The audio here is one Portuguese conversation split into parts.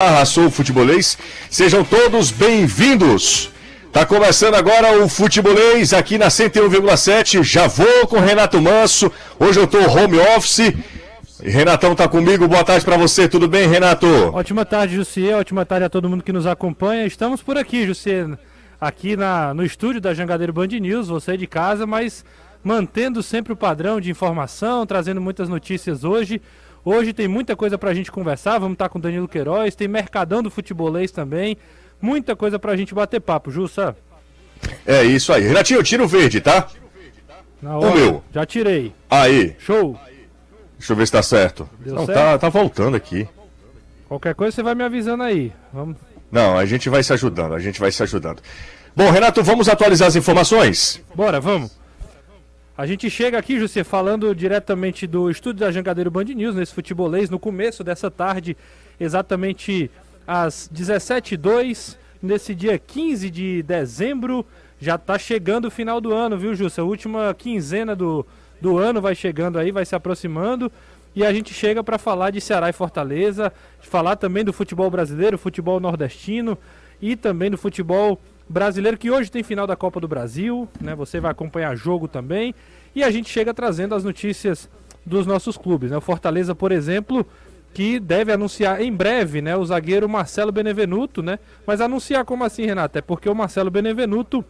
Arrasou o Futebolês. Sejam todos bem-vindos. Tá começando agora o Futebolês aqui na 101,7. Já vou com Renato Manso. Hoje eu tô home office. Renatão tá comigo. Boa tarde para você. Tudo bem, Renato? Ótima tarde, Jussier. Ótima tarde a todo mundo que nos acompanha. Estamos por aqui, Jussier. Aqui na, no estúdio da Jangadeiro Band News. Você é de casa, mas mantendo sempre o padrão de informação, trazendo muitas notícias hoje. Hoje tem muita coisa pra gente conversar, vamos estar tá com o Danilo Queiroz, tem Mercadão do Futebolês também, muita coisa pra gente bater papo, Jussa. É isso aí. Renatinho, Eu o verde, tá? Na hora, o meu. Já tirei. Aí. Show. Deixa eu ver se tá certo. Deu Não, tá- certo? Tá, tá voltando aqui. Qualquer coisa você vai me avisando aí. Vamos... Não, a gente vai se ajudando, a gente vai se ajudando. Bom, Renato, vamos atualizar as informações? Bora, vamos. A gente chega aqui, José, falando diretamente do estúdio da Jangadeiro Band News, nesse futebolês, no começo dessa tarde, exatamente às 17h02, nesse dia 15 de dezembro. Já está chegando o final do ano, viu, Jussa? A última quinzena do, do ano vai chegando aí, vai se aproximando. E a gente chega para falar de Ceará e Fortaleza, falar também do futebol brasileiro, futebol nordestino e também do futebol brasileiro, que hoje tem final da Copa do Brasil, né? Você vai acompanhar jogo também. E a gente chega trazendo as notícias dos nossos clubes, né? O Fortaleza, por exemplo, que deve anunciar em breve, né, o zagueiro Marcelo Benevenuto, né? Mas anunciar como assim, Renato? É porque o Marcelo Benevenuto,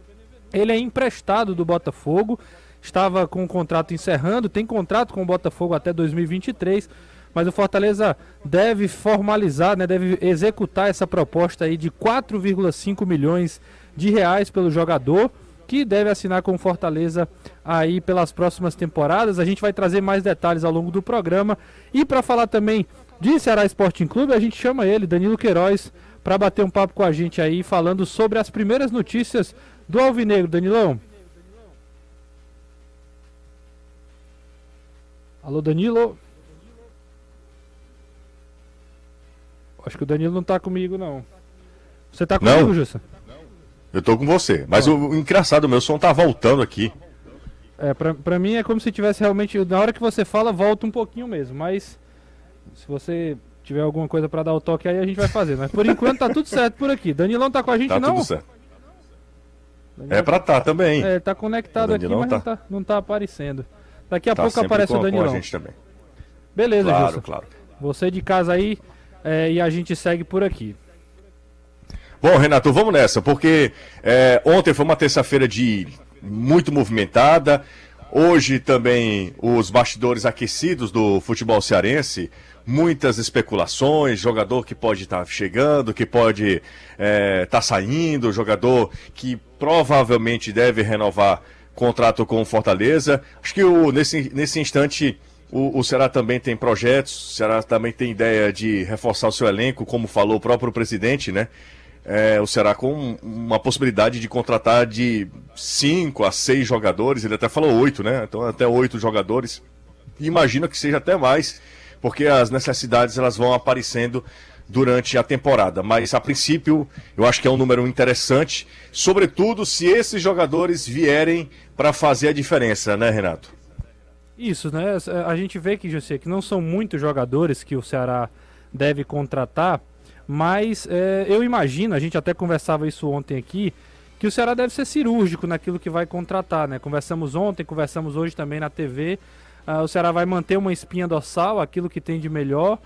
ele é emprestado do Botafogo, estava com o contrato encerrando, tem contrato com o Botafogo até 2023 mas o Fortaleza deve formalizar, né, deve executar essa proposta aí de 4,5 milhões de reais pelo jogador, que deve assinar com Fortaleza aí pelas próximas temporadas. A gente vai trazer mais detalhes ao longo do programa. E para falar também de Ceará Sporting Clube, a gente chama ele, Danilo Queiroz, para bater um papo com a gente aí, falando sobre as primeiras notícias do Alvinegro. Danilão. Alô, Danilo. Acho que o Danilo não está comigo, não. Você está comigo, Jussa? Eu tô com você. Mas ah. o, o, engraçado, o meu som tá voltando aqui. É, pra, pra mim é como se tivesse realmente. Na hora que você fala, volta um pouquinho mesmo. Mas se você tiver alguma coisa para dar o toque aí, a gente vai fazer. Mas por enquanto tá tudo certo por aqui. Danilão tá com a gente, tá não? Tá tudo certo. É pra tá também. É, tá conectado aqui, mas tá... Não, tá, não tá aparecendo. Daqui a tá pouco aparece com, o Danilão. Com a gente também. Beleza, Claro, claro. Você de casa aí é, e a gente segue por aqui. Bom, Renato, vamos nessa, porque é, ontem foi uma terça-feira de muito movimentada. Hoje também os bastidores aquecidos do futebol cearense, muitas especulações, jogador que pode estar tá chegando, que pode estar é, tá saindo, jogador que provavelmente deve renovar contrato com o Fortaleza. Acho que o, nesse, nesse instante o, o Ceará também tem projetos, o Ceará também tem ideia de reforçar o seu elenco, como falou o próprio presidente, né? é, o Ceará com uma possibilidade de contratar de 5 a 6 jogadores, ele até falou 8, né? Então até 8 jogadores. imagino que seja até mais, porque as necessidades elas vão aparecendo durante a temporada. Mas a princípio, eu acho que é um número interessante, sobretudo se esses jogadores vierem para fazer a diferença, né, Renato? Isso, né? A gente vê que, José, que não são muitos jogadores que o Ceará deve contratar, mas é, eu imagino, a gente até conversava isso ontem aqui, que o Ceará deve ser cirúrgico naquilo que vai contratar, né? Conversamos ontem, conversamos hoje também na TV. Uh, ah, o Ceará vai manter uma espinha dorsal, aquilo que tem de melhor,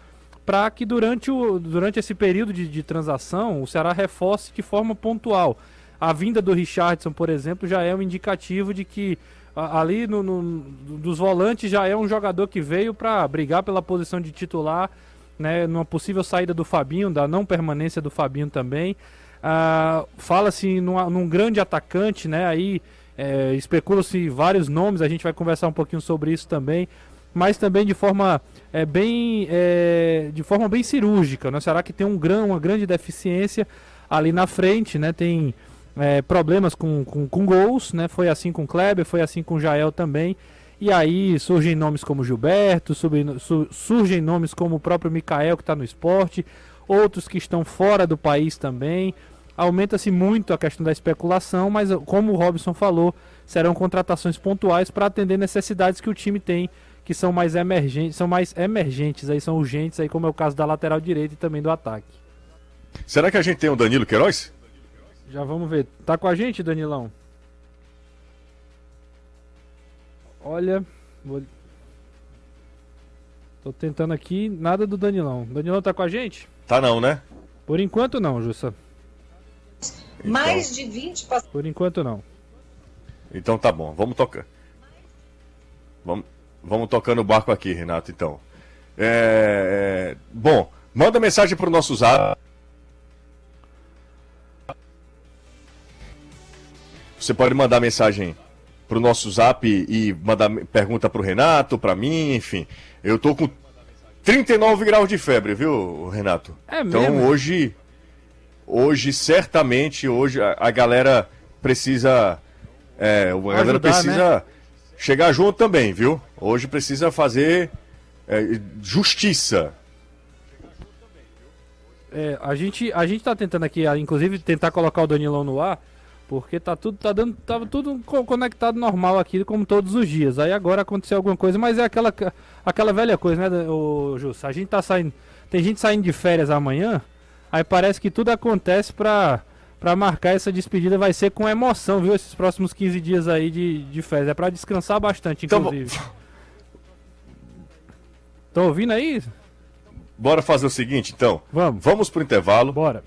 para que durante, o, durante esse período de, de transação o Ceará reforce de forma pontual. A vinda do Richardson, por exemplo, já é um indicativo de que ali no, no, dos volantes já é um jogador que veio para brigar pela posição de titular né, numa possível saída do Fabinho, da não permanência do Fabinho também. Ah, Fala-se num grande atacante, né? Aí é, especula-se vários nomes, a gente vai conversar um pouquinho sobre isso também, mas também de forma é, bem é, de forma bem cirúrgica. Né? Será que tem um grão uma grande deficiência ali na frente, né? Tem é, problemas com, com, com, gols, né? Foi assim com Kleber, foi assim com Jael também. E aí surgem nomes como Gilberto, surgem nomes como o próprio Mikael que está no esporte, outros que estão fora do país também. Aumenta-se muito a questão da especulação, mas como o Robson falou, serão contratações pontuais para atender necessidades que o time tem, que são mais emergentes, são mais emergentes aí, são urgentes aí, como é o caso da lateral direita e também do ataque. Será que a gente tem o um Danilo Queiroz? Já vamos ver. Tá com a gente, Danilão? Olha, vou... Tô tentando aqui, nada do Danilão. Danilão tá com a gente? Tá não, né? Por enquanto não, Jussa. Então... Mais de 20 pass... Por enquanto não. Então tá bom, vamos tocar. Vamos, vamos tocando o barco aqui, Renato, então. É, é... Bom, manda mensagem pro nosso zap. Você pode mandar mensagem para o nosso zap e mandar pergunta para o Renato, para mim, enfim. Eu tô com 39 graus de febre, viu, Renato? É então hoje, hoje certamente hoje a, a galera precisa, é, a galera ajudar, precisa né? chegar junto também, viu? Hoje precisa fazer é, justiça. É, a gente a gente está tentando aqui, inclusive tentar colocar o Danilão no ar. Porque tá tudo, tá dando, tava tudo conectado normal aqui, como todos os dias. Aí agora aconteceu alguma coisa, mas é aquela, aquela velha coisa, né, o Jus? A gente tá saindo, tem gente saindo de férias amanhã, aí parece que tudo acontece pra, pra marcar essa despedida, vai ser com emoção, viu? Esses próximos 15 dias aí de, de férias. É pra descansar bastante, então inclusive. Então, tá Estão ouvindo aí? Bora fazer o seguinte, então. Vamos. Vamos pro intervalo. Bora.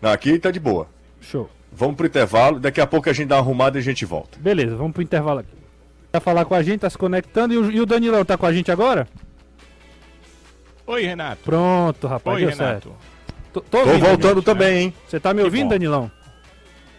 Aqui tá de boa. Show. Vamos pro intervalo, daqui a pouco a gente dá uma arrumada e a gente volta. Beleza, vamos pro intervalo aqui. Tá falar com a gente, tá se conectando. E o, e o Danilão tá com a gente agora? Oi, Renato. Pronto, rapaz. Oi, Renato. Tô, tô, tô ouvindo, voltando gente, também, né? hein? Você tá me ouvindo, Danilão?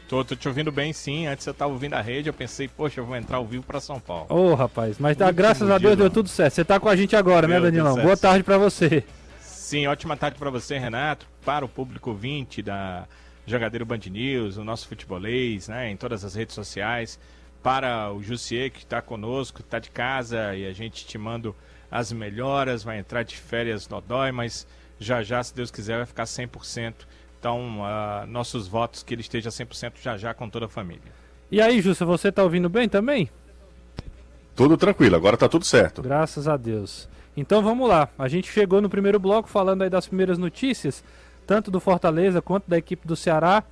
Tô, tô, te ouvindo bem, sim. Antes eu tava ouvindo a rede, eu pensei, poxa, eu vou entrar ao vivo pra São Paulo. Ô, oh, rapaz, mas tá, graças a Deus deu tudo certo. Você tá com a gente agora, Meu né, Danilão? Boa tarde pra você. Sim, ótima tarde pra você, Renato. Para o público 20 da Jangadeiro Band News, o nosso futebolês, né, em todas as redes sociais. Para o Jussier, que está conosco, está de casa e a gente te manda as melhoras. Vai entrar de férias no Dói, mas já já, se Deus quiser, vai ficar 100%. Então, uh, nossos votos que ele esteja 100% já já com toda a família. E aí, Jussa, você está ouvindo bem também? Tudo tranquilo, agora está tudo certo. Graças a Deus. Então vamos lá. A gente chegou no primeiro bloco falando aí das primeiras notícias tanto do Fortaleza quanto da equipe do Ceará.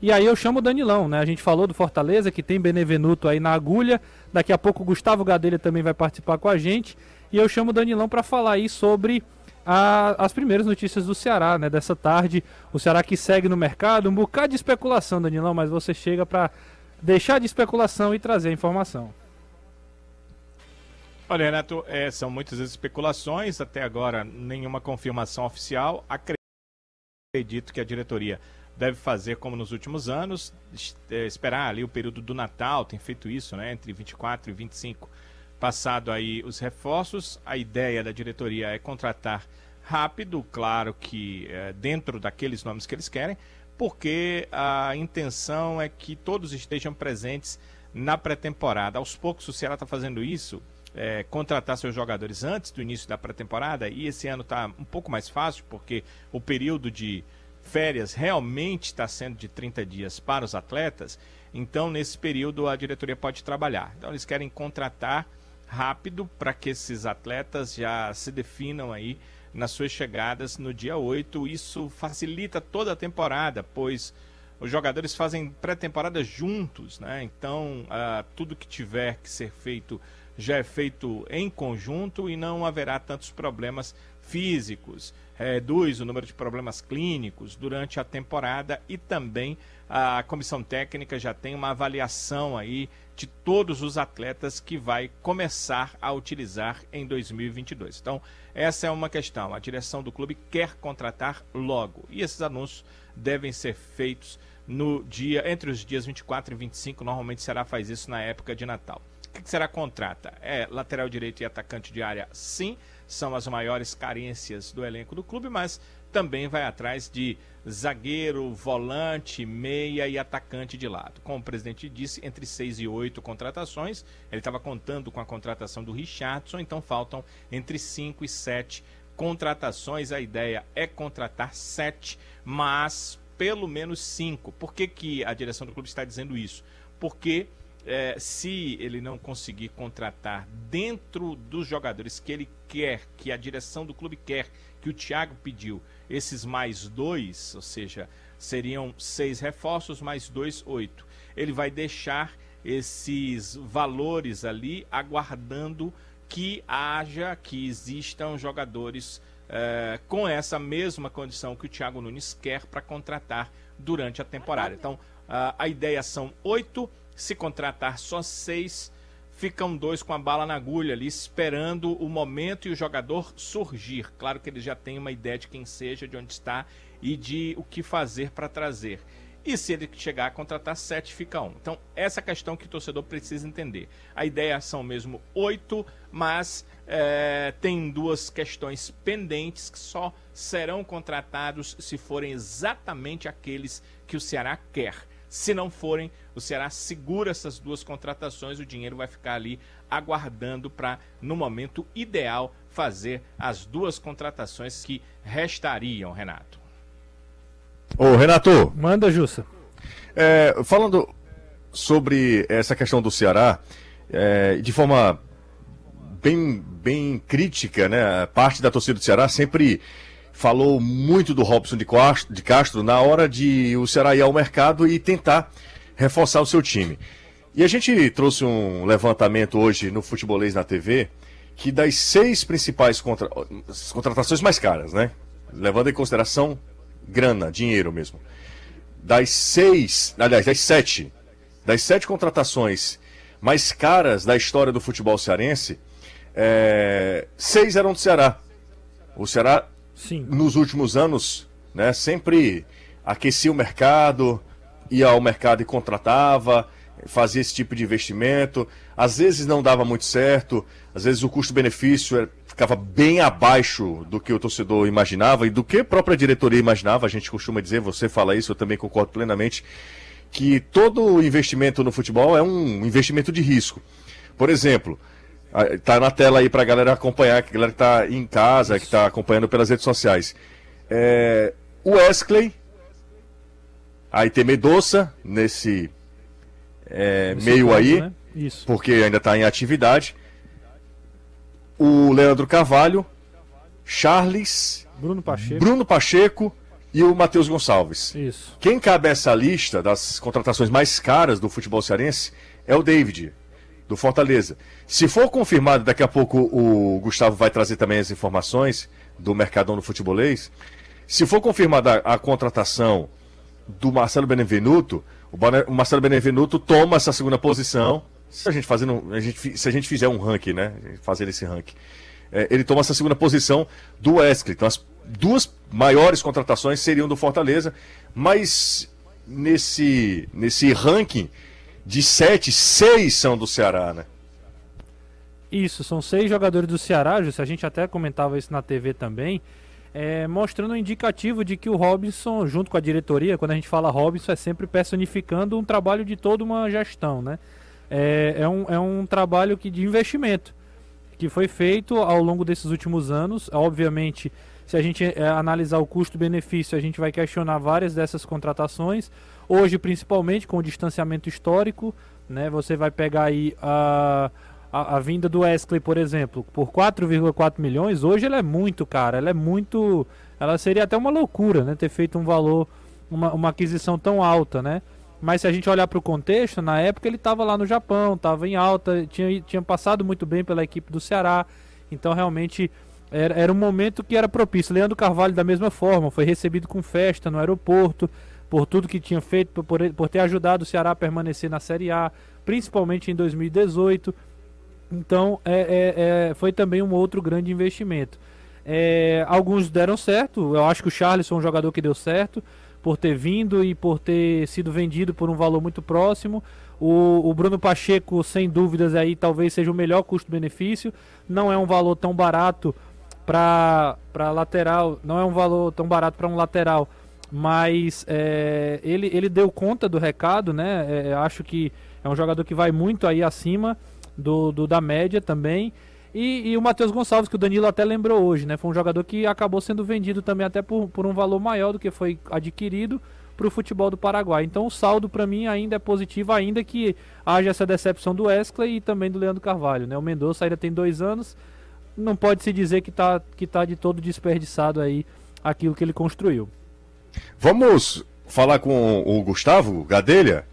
E aí eu chamo o Danilão, né? A gente falou do Fortaleza, que tem Benevenuto aí na agulha. Daqui a pouco o Gustavo Gadelha também vai participar com a gente. E eu chamo o Danilão para falar aí sobre a, as primeiras notícias do Ceará, né? Dessa tarde. O Ceará que segue no mercado. Um bocado de especulação, Danilão, mas você chega para deixar de especulação e trazer a informação. Olha, Renato, é, são muitas especulações, até agora nenhuma confirmação oficial. Acredito Acredito que a diretoria deve fazer como nos últimos anos, eh, esperar ali o período do Natal, tem feito isso, né? Entre 24 e 25, passado aí os reforços. A ideia da diretoria é contratar rápido, claro que é, dentro daqueles nomes que eles querem, porque a intenção é que todos estejam presentes na pré-temporada. Aos poucos o Ceará está fazendo isso, é, contratar seus jogadores antes do início da pré-temporada e esse ano está um pouco mais fácil porque o período de férias realmente está sendo de 30 dias para os atletas, então nesse período a diretoria pode trabalhar. Então eles querem contratar rápido para que esses atletas já se definam aí nas suas chegadas no dia 8. Isso facilita toda a temporada, pois os jogadores fazem pré-temporada juntos, né? Então, uh, tudo que tiver que ser feito já é feito em conjunto e não haverá tantos problemas físicos. Reduz o número de problemas clínicos durante a temporada e também a comissão técnica já tem uma avaliação aí de todos os atletas que vai começar a utilizar em 2022. Então, essa é uma questão. A direção do clube quer contratar logo e esses anúncios devem ser feitos no dia entre os dias 24 e 25, normalmente será faz isso na época de Natal que será contrata? É lateral direito e atacante de área, sim, são as maiores carências do elenco do clube, mas também vai atrás de zagueiro, volante, meia e atacante de lado. Como o presidente disse, entre seis e oito contratações, ele estava contando com a contratação do Richardson, então faltam entre cinco e sete contratações. A ideia é contratar sete, mas pelo menos cinco. Por que, que a direção do clube está dizendo isso? Porque é, se ele não conseguir contratar dentro dos jogadores que ele quer, que a direção do clube quer, que o Thiago pediu, esses mais dois, ou seja, seriam seis reforços mais dois, oito. Ele vai deixar esses valores ali aguardando que haja, que existam jogadores é, com essa mesma condição que o Thiago Nunes quer para contratar durante a temporada. Então, a, a ideia são oito se contratar só seis, ficam dois com a bala na agulha ali, esperando o momento e o jogador surgir. Claro que ele já tem uma ideia de quem seja, de onde está e de o que fazer para trazer. E se ele chegar a contratar sete, fica um. Então, essa questão que o torcedor precisa entender. A ideia são mesmo oito, mas é, tem duas questões pendentes que só serão contratados se forem exatamente aqueles que o Ceará quer. Se não forem, o Ceará segura essas duas contratações, o dinheiro vai ficar ali aguardando para, no momento ideal, fazer as duas contratações que restariam, Renato. Ô, Renato. Manda, Jussa. É, falando sobre essa questão do Ceará, é, de forma bem, bem crítica, né? Parte da torcida do Ceará sempre falou muito do Robson de Castro na hora de o Ceará ir ao mercado e tentar reforçar o seu time. E a gente trouxe um levantamento hoje no Futebolês na TV que das seis principais contra... contratações mais caras, né? Levando em consideração grana, dinheiro mesmo. Das seis, aliás, das sete, das sete contratações mais caras da história do futebol cearense, é... seis eram do Ceará. O Ceará Sim. nos últimos anos, né, sempre aquecia o mercado, ia ao mercado e contratava, fazia esse tipo de investimento. Às vezes não dava muito certo, às vezes o custo-benefício eh, ficava bem abaixo do que o torcedor imaginava e do que a própria diretoria imaginava. A gente costuma dizer, você fala isso, eu também concordo plenamente, que todo investimento no futebol é um investimento de risco. Por exemplo, ah, tá na tela aí para a galera acompanhar, que a galera que está em casa, que está acompanhando pelas redes sociais. É, Wesley, aí tem Medoça nesse é, meio aí, né? porque ainda está em atividade. O Leandro Carvalho, Charles, Bruno Pacheco, Bruno Pacheco e o Matheus Gonçalves. Isso. Quem cabe essa lista das contratações mais caras do futebol cearense é o David, do Fortaleza. Se for confirmado, daqui a pouco o Gustavo vai trazer também as informações do Mercadão do Futebolês. Se for confirmada a, contratação do Marcelo Benevenuto, o, o, Marcelo Benevenuto toma essa segunda posição. Se a gente, fazendo, a gente, se a gente fizer um ranking, né? Fazer esse ranking. É, ele toma essa segunda posição do Wesley. Então, as duas maiores contratações seriam do Fortaleza, mas nesse, nesse ranking de sete, seis são do Ceará, né? Isso, são seis jogadores do Ceará, Júcio, a gente até comentava isso na TV também, é, mostrando um indicativo de que o Robinson, junto com a diretoria, quando a gente fala Robinson, é sempre personificando um trabalho de toda uma gestão, né? É, é, um, é um trabalho que, de investimento que foi feito ao longo desses últimos anos. Obviamente, se a gente é, analisar o custo-benefício, a gente vai questionar várias dessas contratações, Hoje, principalmente, com o distanciamento histórico, né? Você vai pegar aí a, a, a vinda do Wesley, por exemplo, por 4,4 milhões. Hoje ela é muito cara, ela é muito. Ela seria até uma loucura, né? Ter feito um valor, uma, uma aquisição tão alta, né? Mas se a gente olhar para o contexto, na época ele estava lá no Japão, estava em alta, tinha, tinha passado muito bem pela equipe do Ceará. Então realmente era, era um momento que era propício. Leandro Carvalho, da mesma forma, foi recebido com festa no aeroporto por tudo que tinha feito, por, por, ter ajudado o Ceará a permanecer na Série A, principalmente em 2018. Então, é, é, é, foi também um outro grande investimento. É, alguns deram certo, eu acho que o Charles foi um jogador que deu certo por ter vindo e por ter sido vendido por um valor muito próximo. O, o Bruno Pacheco, sem dúvidas, aí talvez seja o melhor custo-benefício. Não é um valor tão barato para lateral, não é um valor tão barato para um lateral mas é, ele, ele deu conta do recado, né? É, acho que é um jogador que vai muito aí acima do, do da média também. E, e, o Matheus Gonçalves, que o Danilo até lembrou hoje, né? Foi um jogador que acabou sendo vendido também até por, por um valor maior do que foi adquirido para o futebol do Paraguai. Então o saldo para mim ainda é positivo, ainda que haja essa decepção do Wesley e também do Leandro Carvalho. Né? O Mendonça ainda tem dois anos, não pode se dizer que está que tá de todo desperdiçado aí aquilo que ele construiu. Vamos falar com o Gustavo Gadelha,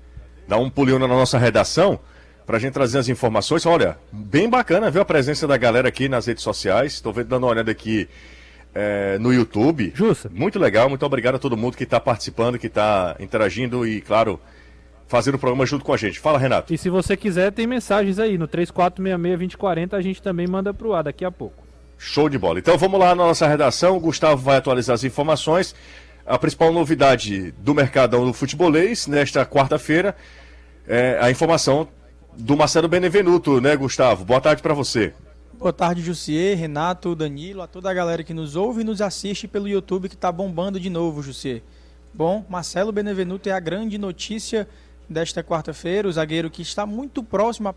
dar um pulinho na nossa redação, para a gente trazer as informações. Olha, bem bacana ver a presença da galera aqui nas redes sociais. Estou dando uma olhada aqui é, no YouTube. Justo. Muito legal, muito obrigado a todo mundo que está participando, que está interagindo e, claro, fazendo o programa junto com a gente. Fala, Renato. E se você quiser, tem mensagens aí no 3466-2040, a gente também manda para o ar daqui a pouco. Show de bola. Então vamos lá na nossa redação. O Gustavo vai atualizar as informações a principal novidade do mercadão do futebolês nesta quarta-feira é a informação do Marcelo Benevenuto, né, Gustavo? Boa tarde para você. Boa tarde, Jussier, Renato, Danilo, a toda a galera que nos ouve e nos assiste pelo YouTube que está bombando de novo, Jussier. Bom, Marcelo Benevenuto é a grande notícia desta quarta-feira, o zagueiro que está muito próximo a...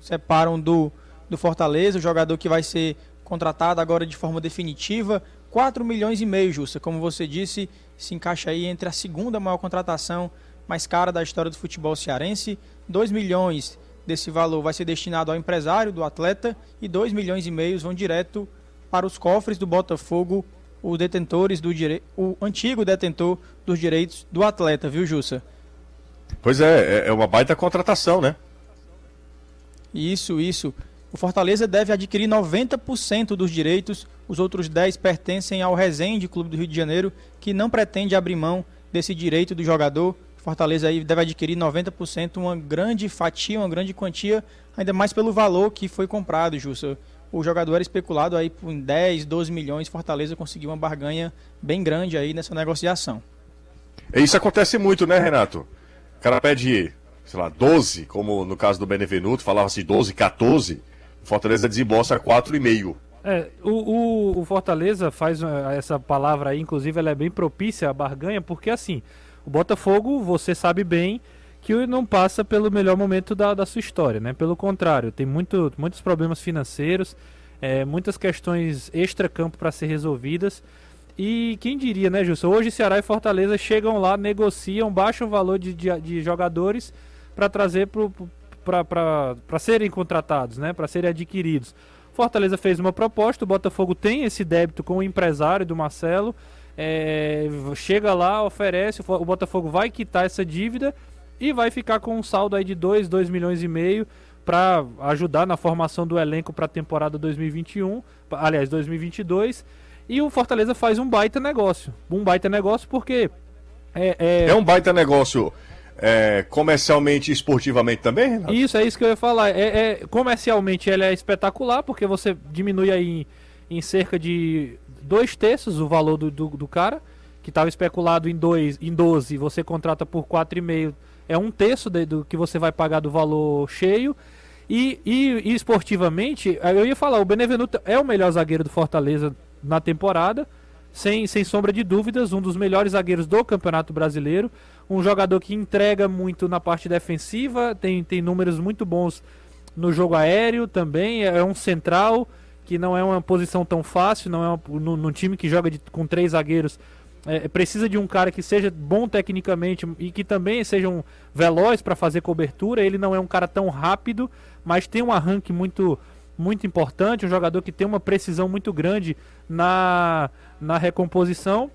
separam do do Fortaleza, o jogador que vai ser contratado agora de forma definitiva 4 milhões e meio, Justa. Como você disse, se encaixa aí entre a segunda maior contratação mais cara da história do futebol cearense. 2 milhões desse valor vai ser destinado ao empresário do atleta e 2 milhões e meio vão direto para os cofres do Botafogo, os detentores do dire... o antigo detentor dos direitos do atleta, viu, Jussa? Pois é, é, é uma baita contratação, né? Isso, isso. O Fortaleza deve adquirir 90% dos direitos, os outros 10 pertencem ao Resende Clube do Rio de Janeiro, que não pretende abrir mão desse direito do jogador. Fortaleza aí deve adquirir 90%, uma grande fatia, uma grande quantia, ainda mais pelo valor que foi comprado, Jussa. O jogador era especulado aí por 10, 12 milhões, Fortaleza conseguiu uma barganha bem grande aí nessa negociação. Isso acontece muito, né, Renato? O cara pede, sei lá, 12, como no caso do Benevenuto, falava-se 12, 14 Fortaleza desembolsa 4,5. É, o, o, o, Fortaleza faz é, essa palavra aí, inclusive ela é bem propícia à barganha, porque assim, o Botafogo, você sabe bem que não passa pelo melhor momento da, da sua história, né? Pelo contrário, tem muito, muitos problemas financeiros, é, muitas questões extra-campo para ser resolvidas. E quem diria, né, Justo? Hoje Ceará e Fortaleza chegam lá, negociam, baixam o valor de, de, de jogadores para trazer para para serem contratados, né, para serem adquiridos. Fortaleza fez uma proposta, o Botafogo tem esse débito com o empresário do Marcelo, é, chega lá, oferece, o Botafogo vai quitar essa dívida e vai ficar com um saldo aí de 2, 2 milhões e meio para ajudar na formação do elenco para a temporada 2021, aliás, 2022. E o Fortaleza faz um baita negócio. Um baita negócio porque. É, é... é um baita negócio é, comercialmente e esportivamente também, Renato? Isso, é isso que eu ia falar. É, é, comercialmente ela é espetacular, porque você diminui aí em, em cerca de dois terços o valor do, do, do cara, que estava especulado em, dois, em 12, você contrata por 4,5, é um terço de, do que você vai pagar do valor cheio. E, e, e esportivamente, eu ia falar, o Benevenuto é o melhor zagueiro do Fortaleza na temporada sem, sem sombra de dúvidas, um dos melhores zagueiros do Campeonato Brasileiro, um jogador que entrega muito na parte defensiva, tem, tem números muito bons no jogo aéreo também, é, é um central que não é uma posição tão fácil, não é uma, no, time que joga de, com três zagueiros é, é, precisa de um cara que seja bom tecnicamente e que também seja um veloz para fazer cobertura. Ele não é um cara tão rápido, mas tem um arranque muito muito importante, um jogador que tem uma precisão muito grande na na recomposição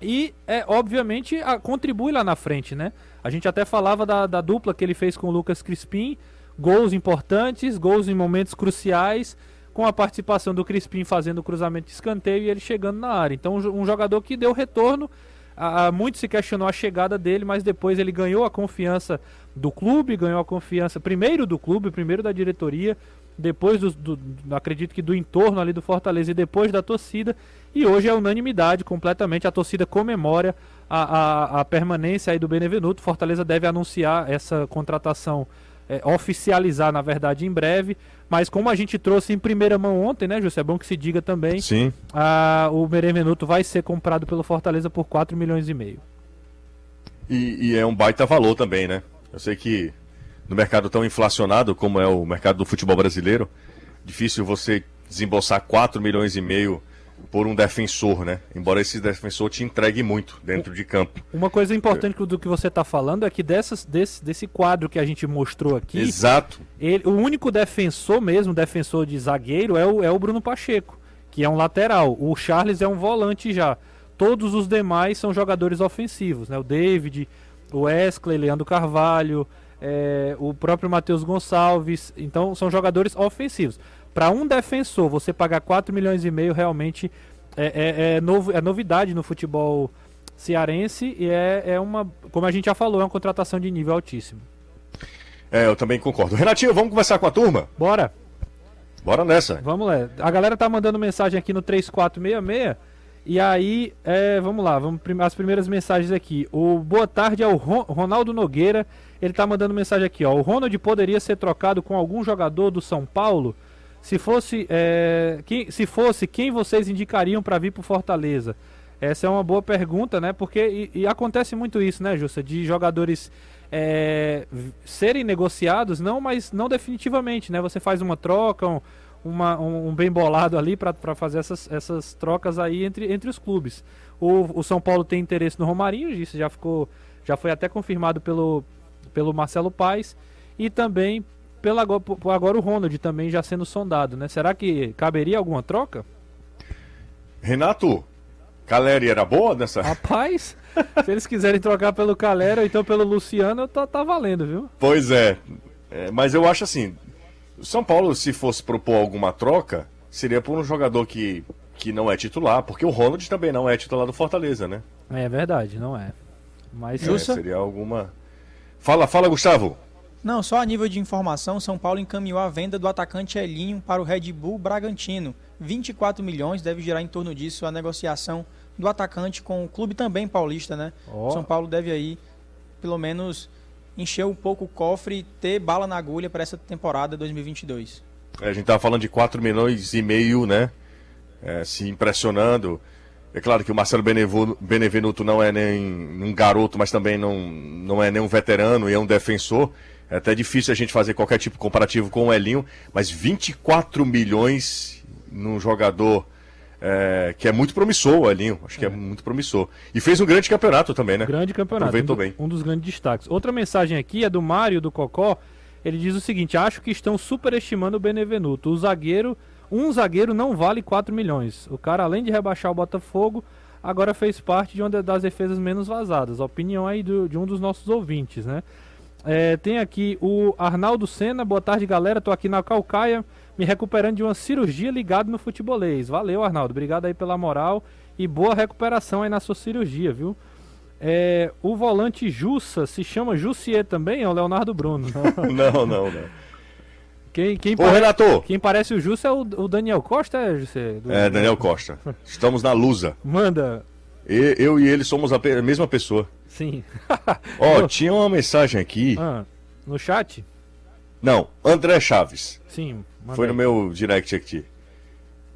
e é obviamente a, contribui lá na frente, né? A gente até falava da, da dupla que ele fez com o Lucas Crispim, gols importantes, gols em momentos cruciais, com a participação do Crispim fazendo o cruzamento de escanteio e ele chegando na área. Então um jogador que deu retorno, a, a, muito se questionou a chegada dele, mas depois ele ganhou a confiança do clube, ganhou a confiança primeiro do clube, primeiro da diretoria, depois do, do, acredito que do entorno ali do Fortaleza e depois da torcida. E hoje é unanimidade completamente. A torcida comemora a, a, a permanência aí do Benevenuto. Fortaleza deve anunciar essa contratação, é, oficializar na verdade em breve. Mas como a gente trouxe em primeira mão ontem, né, José? É bom que se diga também. Sim. A, o Benevenuto vai ser comprado pelo Fortaleza por 4 milhões e meio. E, e é um baita valor também, né? Eu sei que no mercado tão inflacionado como é o mercado do futebol brasileiro, difícil você desembolsar 4 milhões e meio por um defensor, né? Embora esse defensor te entregue muito dentro de campo. Uma coisa importante do que você está falando é que dessas, desse, desse quadro que a gente mostrou aqui. Exato. Ele, o único defensor mesmo, defensor de zagueiro, é o, é o Bruno Pacheco, que é um lateral. O Charles é um volante já. Todos os demais são jogadores ofensivos, né? O David, o Wesley, Leandro Carvalho, é, o próprio Matheus Gonçalves. Então, são jogadores ofensivos. Para um defensor, você pagar 4 milhões e meio realmente é, é, é, novo, é novidade no futebol cearense e é, é uma, como a gente já falou, é uma contratação de nível altíssimo. É, eu também concordo. Renatinho, vamos conversar com a turma? Bora. Bora nessa. Vamos lá. A galera tá mandando mensagem aqui no 3466. E aí, é, vamos lá, vamos as primeiras mensagens aqui. O boa tarde ao Ronaldo Nogueira. Ele tá mandando mensagem aqui, ó. O Ronald poderia ser trocado com algum jogador do São Paulo? Se fosse, é, quem, se fosse quem vocês indicariam para vir pro Fortaleza? Essa é uma boa pergunta, né? Porque e, e acontece muito isso, né, Justa? De jogadores é, serem negociados, não, mas não definitivamente, né? Você faz uma troca, um, uma, um, um, bem bolado ali para fazer essas, essas trocas aí entre, entre os clubes. O, o São Paulo tem interesse no Romarinho, isso já ficou já foi até confirmado pelo, pelo Marcelo Paes e também pela agora o Ronald também já sendo sondado, né? Será que caberia alguma troca? Renato, Caleri era boa nessa? Rapaz, se eles quiserem trocar pelo Caleri ou então pelo Luciano, tá, tá valendo, viu? Pois é. é mas eu acho assim, o São Paulo, se fosse propor alguma troca, seria por um jogador que, que não é titular, porque o Ronald também não é titular do Fortaleza, né? É verdade, não é. Mas é, seria alguma. Fala, fala, Gustavo. Não, só a nível de informação, São Paulo encaminhou a venda do atacante Elinho para o Red Bull Bragantino. 24 milhões deve gerar em torno disso a negociação do atacante com o clube também paulista, né? Oh. São Paulo deve aí, pelo menos, encher um pouco o cofre e ter bala na agulha para essa temporada 2022. É, a gente estava tá falando de 4 milhões e meio, né? É, se impressionando. É claro que o Marcelo Benevenuto não é nem um garoto, mas também não, não é nem um veterano e é um defensor. É até difícil a gente fazer qualquer tipo de comparativo com o Elinho, mas 24 milhões num jogador é, que é muito promissor Alinho. Elinho, acho que é. é. muito promissor. E fez um grande campeonato também, né? Grande campeonato, Aproveitou um, bem. um dos grandes destaques. Outra mensagem aqui é do Mário do Cocó, ele diz o seguinte, acho que estão superestimando o Benevenuto, o zagueiro, um zagueiro não vale 4 milhões, o cara além de rebaixar o Botafogo, agora fez parte de uma das defesas menos vazadas, opinião aí do, de um dos nossos ouvintes, né? É, tem aqui o Arnaldo Senna, boa tarde galera, tô aqui na Calcaia, me recuperando de uma cirurgia ligado no futebolês. Valeu, Arnaldo. Obrigado aí pela moral e boa recuperação aí na sua cirurgia, viu? É, o volante Jussa se chama Jussier também, é o Leonardo Bruno. não, não, não. Quem, quem, Ô, pare... Renato. quem parece o Jussa é o, o, Daniel Costa, é, José? Do... É, Daniel Costa. Estamos na Lusa. Manda. E, eu e ele somos a mesma pessoa. Sim. Ó, oh, tinha uma mensagem aqui. Ah, no chat? Não, André Chaves. Sim. Mandei. Foi no meu direct aqui.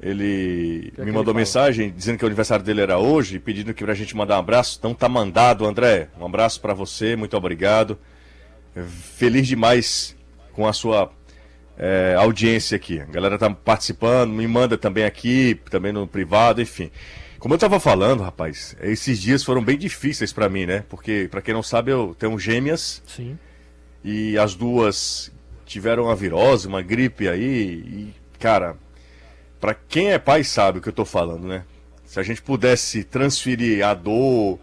Ele que me mandou ele mensagem dizendo que o aniversário dele era hoje, pedindo que pra gente mandar um abraço. Então tá mandado, André. Um abraço para você, muito obrigado. Feliz demais com a sua é, audiência aqui. A galera tá participando, me manda também aqui, também no privado, enfim. Como eu tava falando, rapaz, esses dias foram bem difíceis para mim, né? Porque, para quem não sabe, eu tenho gêmeas. Sim. E as duas tiveram uma virose, uma gripe aí. E, cara, para quem é pai sabe o que eu tô falando, né? Se a gente pudesse transferir a dor,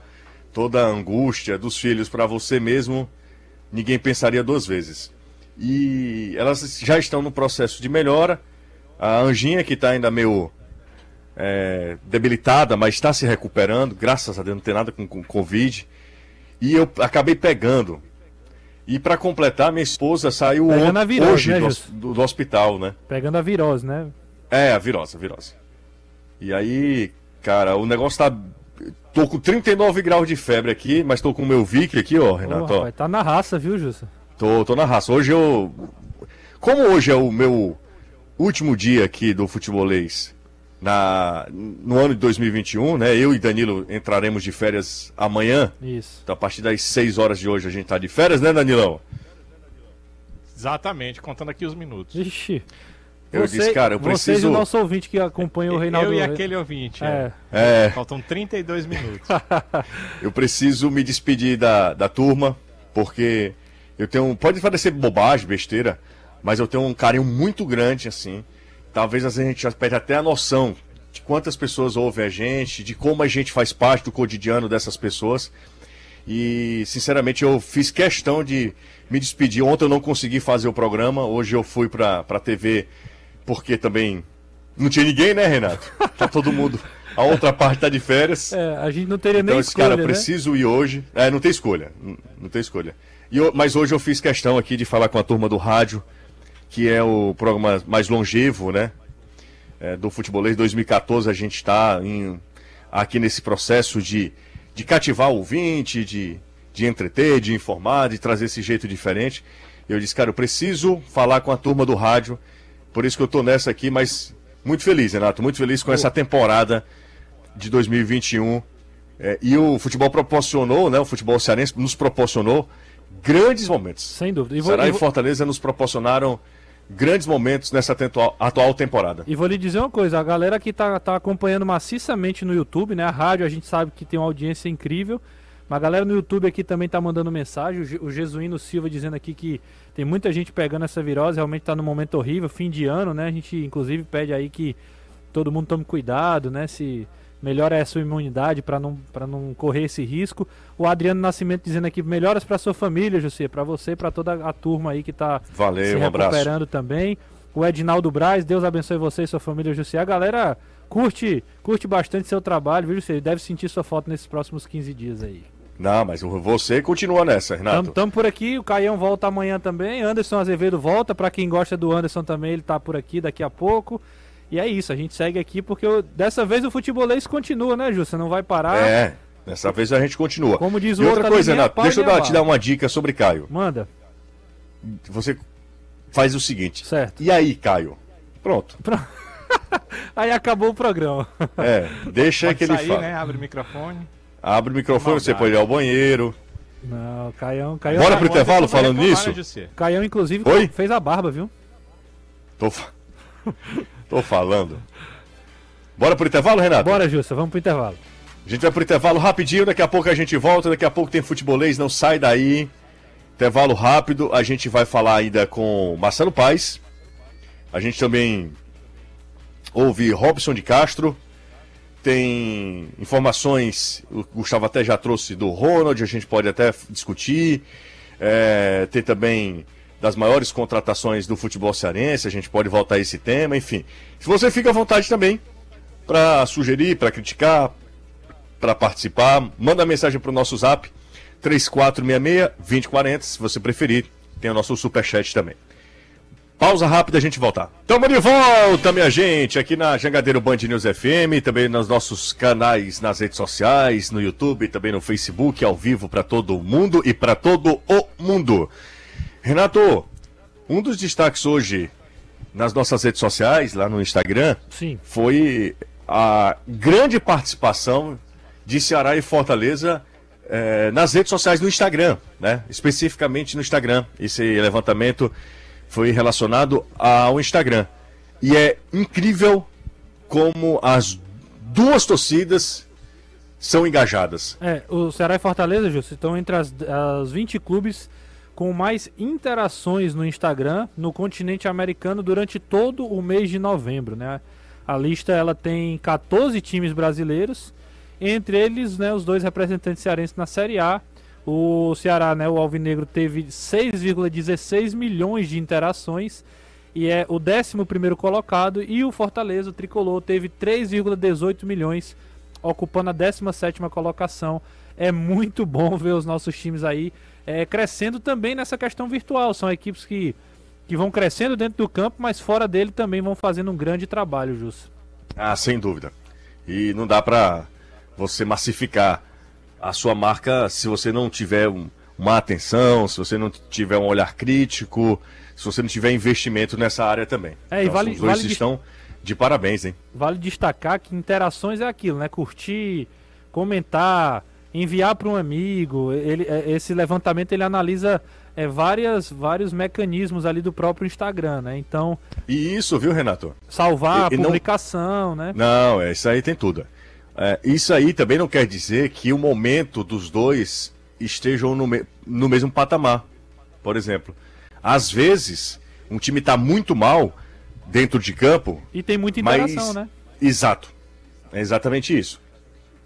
toda a angústia dos filhos para você mesmo, ninguém pensaria duas vezes. E elas já estão no processo de melhora. A Anjinha, que está ainda meio é, debilitada, mas está se recuperando, graças a Deus, não tem nada com, com Covid. E eu acabei pegando e para completar, minha esposa saiu ontem, virose, hoje né, do, do, do, hospital, né? Pegando a virose, né? É, a virose, a virose. E aí, cara, o negócio tá. Tô com 39 graus de febre aqui, mas tô com o meu Vic aqui, ó, Renato. Oh, rapaz, tá na raça, viu, Justo? Tô, tô na raça. Hoje eu. Como hoje é o meu último dia aqui do futebolês na, no ano de 2021, né? Eu e Danilo entraremos de férias amanhã. Isso. Então, a partir das 6 horas de hoje a gente está de férias, né, Danilão? Exatamente, contando aqui os minutos. Ixi. Eu Você, disse, cara, eu preciso. Vocês o nosso ouvinte que acompanha o Reinaldo. Eu e aquele ouvinte. É. é. é. Faltam 32 minutos. eu preciso me despedir da, da turma, porque eu tenho. Pode parecer bobagem, besteira, mas eu tenho um carinho muito grande, assim talvez às vezes a gente perde até a noção de quantas pessoas ouvem a gente, de como a gente faz parte do cotidiano dessas pessoas. E, sinceramente, eu fiz questão de me despedir. Ontem eu não consegui fazer o programa, hoje eu fui para a TV porque também não tinha ninguém, né, Renato? Tá todo mundo. A outra parte tá de férias. É, a gente não teria então, nem escolha. Então, esse cara, né? preciso ir hoje. É, não tem escolha. Não, não tem escolha. Eu, mas hoje eu fiz questão aqui de falar com a turma do rádio que é o programa mais longevo, né? É, do futebolês 2014, a gente está aqui nesse processo de, de cativar o ouvinte, de, de entreter, de informar, de trazer esse jeito diferente. Eu disse, cara, eu preciso falar com a turma do rádio, por isso que eu estou nessa aqui, mas muito feliz, Renato, muito feliz com essa temporada de 2021. É, e o futebol proporcionou, né? O futebol cearense nos proporcionou grandes momentos. Sem dúvida. E vou, Será e vou... Fortaleza nos proporcionaram grandes momentos nessa atual temporada. E vou lhe dizer uma coisa, a galera que está tá acompanhando maciçamente no YouTube, né? A rádio a gente sabe que tem uma audiência incrível. Mas a galera no YouTube aqui também está mandando mensagem. O, Jesuíno Silva dizendo aqui que tem muita gente pegando essa virose, realmente está num momento horrível, fim de ano, né? A gente inclusive pede aí que todo mundo tome cuidado, né? Se melhora a sua imunidade para não, não correr esse risco. O Adriano Nascimento dizendo aqui melhoras para sua família, José, para você, para toda a turma aí que está se recuperando um também. O Edinaldo Braz, Deus abençoe você e sua família, José. A galera curte, curte bastante seu trabalho, viu, José? Deve sentir sua foto nesses próximos 15 dias aí. Não, mas você continua nessa, Renato. Estamos por aqui, o Caião volta amanhã também, Anderson Azevedo volta, para quem gosta do Anderson também, ele está por aqui daqui a pouco. E é isso, a gente segue aqui porque eu, dessa vez o futebolês continua, né, Ju? Você não vai parar. É, dessa vez a gente continua. Como diz o e outra coisa, é Renato, deixa eu dar, te dar uma dica sobre Caio. Manda. Você faz o seguinte. Certo. E aí, Caio? Pronto. Pronto. aí acabou o programa. É, deixa pode que sair, ele fale. né? Abre o microfone. Abre o microfone, Maldade. você pode ir ao banheiro. Não, Caião, Caião. Bora tá pro intervalo falando nisso? Caião, inclusive, Oi? fez a barba, viu? Tô. Tô falando. Bora pro intervalo, Renato? Bora, Justa, vamos pro intervalo. A gente vai pro intervalo rapidinho, daqui a pouco a gente volta, daqui a pouco tem futebolês, não sai daí. Intervalo rápido, a gente vai falar ainda com Marcelo Paes. A gente também ouve Robson de Castro. Tem informações, o Gustavo até já trouxe do Ronald, a gente pode até discutir. É, tem também das maiores contratações do futebol cearense, a gente pode voltar a esse tema, enfim. Se você fica à vontade também para sugerir, para criticar, para participar, manda mensagem para o nosso zap 3466-2040, se você preferir. Tem o nosso superchat também. Pausa rápida, a gente voltar. Tamo de volta, minha gente, aqui na Jangadeiro Band News FM, também nos nossos canais nas redes sociais, no YouTube, também no Facebook, ao vivo para todo mundo e para todo o mundo. Renato, um dos destaques hoje nas nossas redes sociais, lá no Instagram, Sim. foi a grande participação de Ceará e Fortaleza eh, nas redes sociais no Instagram, né? Especificamente no Instagram. Esse levantamento foi relacionado ao Instagram. E é incrível como as duas torcidas são engajadas. É, o Ceará e Fortaleza, Júlio, estão entre as, as 20 clubes com mais interações no Instagram no continente americano durante todo o mês de novembro, né? A lista ela tem 14 times brasileiros, entre eles, né, os dois representantes cearenses na Série A. O Ceará, né, o Alvinegro teve 6,16 milhões de interações e é o 11 colocado e o Fortaleza, o Tricolor, teve 3,18 milhões, ocupando a 17ª colocação. É muito bom ver os nossos times aí é, crescendo também nessa questão virtual. São equipes que, que vão crescendo dentro do campo, mas fora dele também vão fazendo um grande trabalho, Jus. Ah, sem dúvida. E não dá para você massificar a sua marca se você não tiver um, uma atenção, se você não tiver um olhar crítico, se você não tiver investimento nessa área também. É, então, e vale, os dois vale estão de... de parabéns, hein? Vale destacar que interações é aquilo, né? Curtir, comentar, enviar para um amigo. Ele, é, esse levantamento ele analisa é, várias, vários mecanismos ali do próprio Instagram, né? Então. E isso, viu, Renato? Salvar e, a publicação, não... né? Não, é, isso aí tem tudo. É, isso aí também não quer dizer que o momento dos dois estejam no, me... no mesmo patamar. Por exemplo, às vezes um time está muito mal dentro de campo. E tem muita interação, mas... né? Exato. É exatamente isso.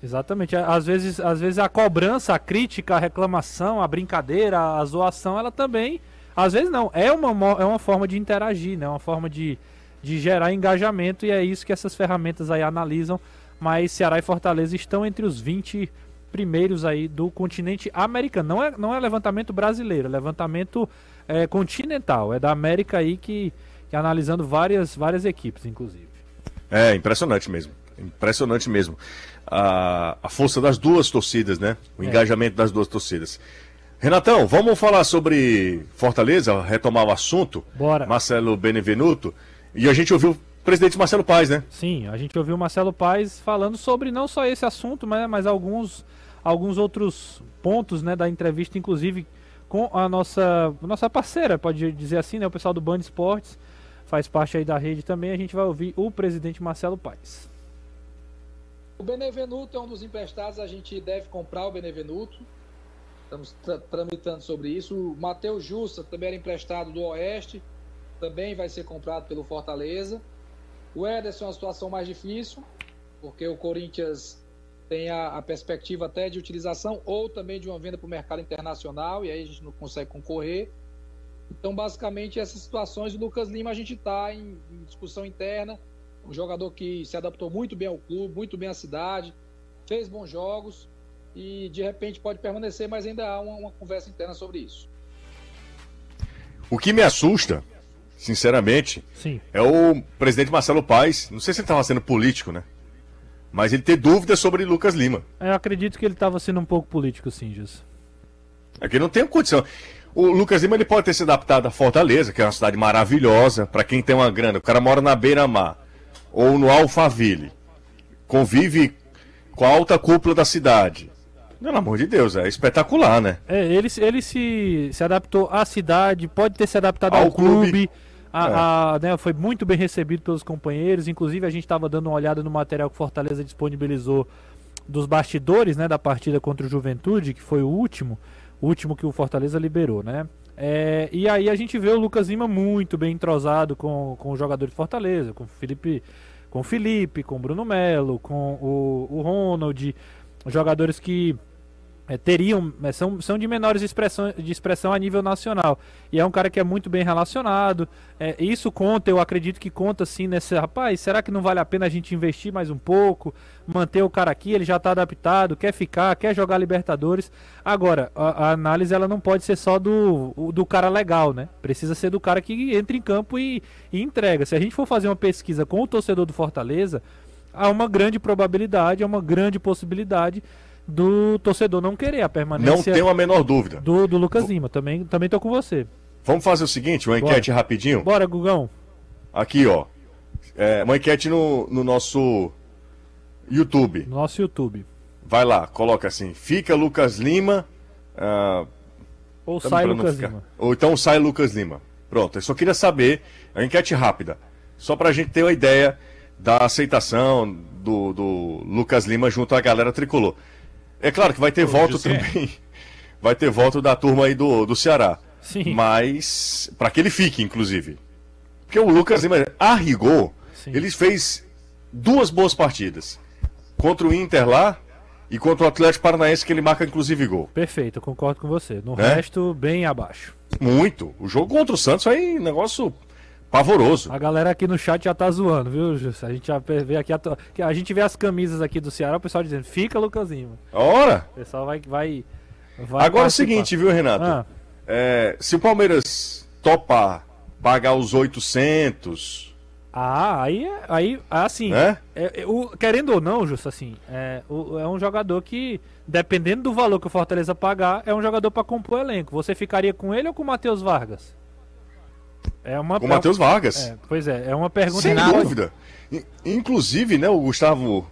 Exatamente. Às vezes, às vezes a cobrança, a crítica, a reclamação, a brincadeira, a zoação, ela também. Às vezes não. É uma, é uma forma de interagir, né? Uma forma de, de gerar engajamento. E é isso que essas ferramentas aí analisam. Mas Ceará e Fortaleza estão entre os 20 primeiros aí do continente americano. Não é, não é levantamento brasileiro, é levantamento é, continental. É da América aí que, que analisando várias, várias equipes, inclusive. É impressionante mesmo impressionante mesmo. A, a força das duas torcidas, né? O é. engajamento das duas torcidas. Renatão, vamos falar sobre Fortaleza, retomar o assunto. Bora. Marcelo Benevenuto. E a gente ouviu o presidente Marcelo Paes, né? Sim, a gente ouviu o Marcelo Paes falando sobre não só esse assunto, mas, né, mas alguns, alguns outros pontos né, da entrevista, inclusive com a nossa, nossa parceira, pode dizer assim, né? O pessoal do Band Esportes faz parte aí da rede também. A gente vai ouvir o presidente Marcelo Paes. O Benevenuto é um dos emprestados, a gente deve comprar o Benevenuto. Estamos tramitando sobre isso. O Matheus Justa também era emprestado do Oeste, também vai ser comprado pelo Fortaleza. O Ederson é uma situação mais difícil, porque o Corinthians tem a, a perspectiva até de utilização ou também de uma venda para o mercado internacional, e aí a gente não consegue concorrer. Então, basicamente, essas situações, o Lucas Lima, a gente está em, em discussão interna um jogador que se adaptou muito bem ao clube, muito bem à cidade, fez bons jogos e de repente pode permanecer, mas ainda há uma, uma conversa interna sobre isso. O que me assusta, sinceramente, Sim. é o presidente Marcelo Paes. Não sei se ele estava sendo político, né? Mas ele ter dúvidas sobre Lucas Lima. É, eu acredito que ele estava sendo um pouco político, sim, Jus. É que não tem condição. O Lucas Lima ele pode ter se adaptado a Fortaleza, que é uma cidade maravilhosa, para quem tem uma grana. O cara mora na beira-mar ou no Alphaville. Convive com a alta cúpula da cidade. Pelo amor de Deus, é espetacular, né? É, ele, ele se, se adaptou à cidade, pode ter se adaptado ao, ao clube. clube a, é. a, né, foi muito bem recebido pelos companheiros. Inclusive, a gente estava dando uma olhada no material que Fortaleza disponibilizou dos bastidores né, da partida contra o Juventude, que foi o último, o último que o Fortaleza liberou, né? É, e aí a gente vê o Lucas Lima muito bem entrosado com, com o jogador de Fortaleza, com o Felipe com o Felipe, com o Bruno Melo, com o, o Ronald, jogadores que é, teriam é, são, são de menores expressão, de expressão a nível nacional e é um cara que é muito bem relacionado é, isso conta eu acredito que conta sim nesse rapaz será que não vale a pena a gente investir mais um pouco manter o cara aqui ele já está adaptado quer ficar quer jogar Libertadores agora a, a, análise ela não pode ser só do do cara legal né precisa ser do cara que entra em campo e, e entrega se a gente for fazer uma pesquisa com o torcedor do Fortaleza há uma grande probabilidade, há uma grande possibilidade do torcedor não querer a permanência. Não tenho a menor dúvida. Do, do Lucas Lima, também, também tô com você. Vamos fazer o seguinte, uma Bora. enquete rapidinho? Bora, Gugão. Aqui, ó. É, uma enquete no, no nosso YouTube. Nosso YouTube. Vai lá, coloca assim, fica Lucas Lima. Uh, Ou tá sai Lucas ficar. Lima. Ou então sai Lucas Lima. Pronto, eu só queria saber, é uma enquete rápida, só pra gente ter uma ideia da aceitação do, do Lucas Lima junto à galera tricolor. É claro que vai ter volta também. Vai ter volta da turma aí do, do Ceará. Sim. Mas. para que ele fique, inclusive. Porque o Lucas Lima, a rigor, Sim. ele fez duas boas partidas. Contra o Inter lá e contra o Atlético Paranaense, que ele marca inclusive gol. Perfeito, concordo com você. No é? resto, bem abaixo. Muito. O jogo contra o Santos foi um negócio Pavoroso. A galera aqui no chat já tá zoando, viu, Justo? A gente já vê aqui a, to... a gente vê as camisas aqui do Ceará, o pessoal dizendo: "Fica Lucasinho". Ora. O pessoal vai vai, vai Agora é o seguinte, viu, Renato? Ah. É, se o Palmeiras topar pagar os 800. Ah, aí é, aí assim, né? é, é, o, querendo ou não, Justo, assim, é, o, é um jogador que dependendo do valor que o Fortaleza pagar, é um jogador para compor o elenco. Você ficaria com ele ou com o Matheus Vargas? É uma com o Matheus Vargas. É, pois é, é uma pergunta. Sem dúvida. Inclusive, né, o Gustavo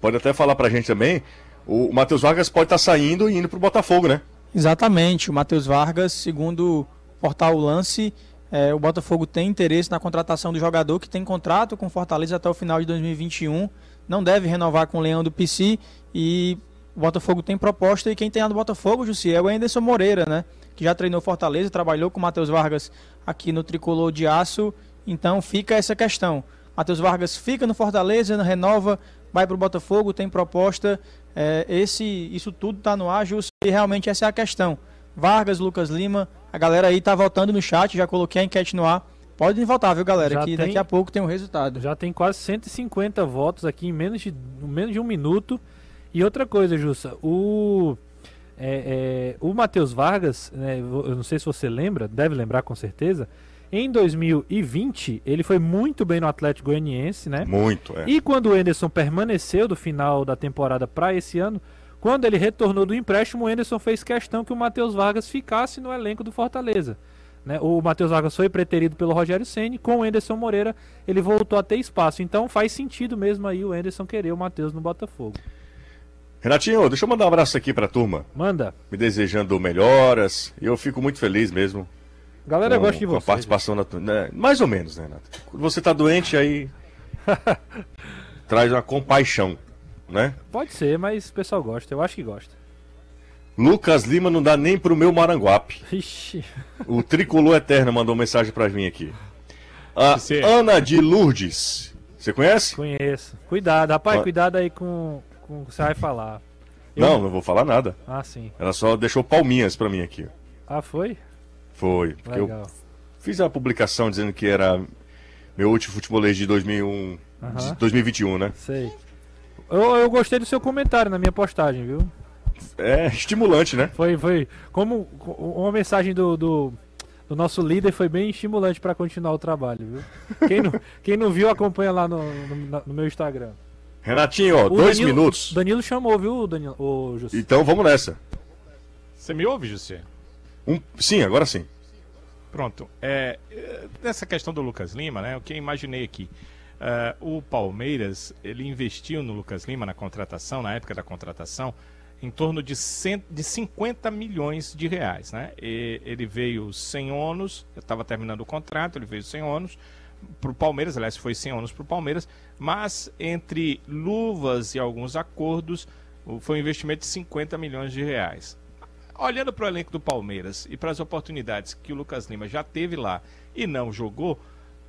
pode até falar pra gente também. O Matheus Vargas pode estar tá saindo e indo pro Botafogo, né? Exatamente. O Matheus Vargas, segundo o portal Lance, é, o Botafogo tem interesse na contratação do jogador que tem contrato com Fortaleza até o final de 2021. Não deve renovar com o Leão do PC e o Botafogo tem proposta e quem tem a do Botafogo, Jussi, é o Anderson Moreira, né? que já treinou Fortaleza, trabalhou com o Matheus Vargas aqui no Tricolor de Aço. Então fica essa questão. Matheus Vargas fica no Fortaleza, renova, vai para o Botafogo, tem proposta. É, esse, isso tudo está no ar, Jus, e realmente essa é a questão. Vargas, Lucas Lima, a galera aí tá voltando no chat, já coloquei a enquete no ar. Podem votar, viu, galera? Já que tem, daqui a pouco tem um resultado. Já tem quase 150 votos aqui em menos de, menos de um minuto. E outra coisa, Jussa, o é, é, o Matheus Vargas, né, eu não sei se você lembra, deve lembrar com certeza. Em 2020, ele foi muito bem no Atlético Goianiense, né? Muito, é. E quando o Enderson permaneceu do final da temporada para esse ano, quando ele retornou do empréstimo, o Enderson fez questão que o Matheus Vargas ficasse no elenco do Fortaleza. Né? O Matheus Vargas foi preterido pelo Rogério Ceni, com o Enderson Moreira ele voltou a ter espaço. Então faz sentido mesmo aí o Enderson querer o Matheus no Botafogo. Renatinho, deixa eu mandar um abraço aqui pra turma. Manda. Me desejando melhoras. Eu fico muito feliz mesmo. Galera com, gosta de você. Com a participação da né? Mais ou menos, né, Renato? Quando você tá doente, aí. traz uma compaixão, né? Pode ser, mas o pessoal gosta. Eu acho que gosta. Lucas Lima não dá nem pro meu Maranguape. Ixi. O Tricolor eterno mandou mensagem pra mim aqui. A ah, Ana de Lourdes. Você conhece? Conheço. Cuidado, rapaz, ah. cuidado aí com com o que você vai falar. Eu... Não, não vou falar nada. Ah, sim. Ela só deixou palminhas para mim aqui. Ah, foi? Foi. Porque Legal. eu fiz a publicação dizendo que era meu último futebolês de 2001, 2021, né? Sei. Eu, eu gostei do seu comentário na minha postagem, viu? É estimulante, né? Foi, foi. Como uma mensagem do, do, nosso líder foi bem estimulante para continuar o trabalho, viu? Quem não, quem não viu, acompanha lá no, no, no meu Instagram. Renatinho, ó, dois Danilo, minutos. Danilo chamou, viu, Danilo, o Jussi? Então vamos nessa. Você me ouve, Jussi? Um, sim, agora sim. Pronto. É, é nessa questão do Lucas Lima, né? O que eu imaginei aqui. Uh, o Palmeiras, ele investiu no Lucas Lima na contratação, na época da contratação, em torno de, cento, de 50 milhões de reais. Né? E ele veio sem ônus, estava terminando o contrato, ele veio sem ônus para o Palmeiras, aliás, foi sem ônus para o Palmeiras, mas entre luvas e alguns acordos, foi um investimento de 50 milhões de reais. Olhando para o elenco do Palmeiras e para as oportunidades que o Lucas Lima já teve lá e não jogou,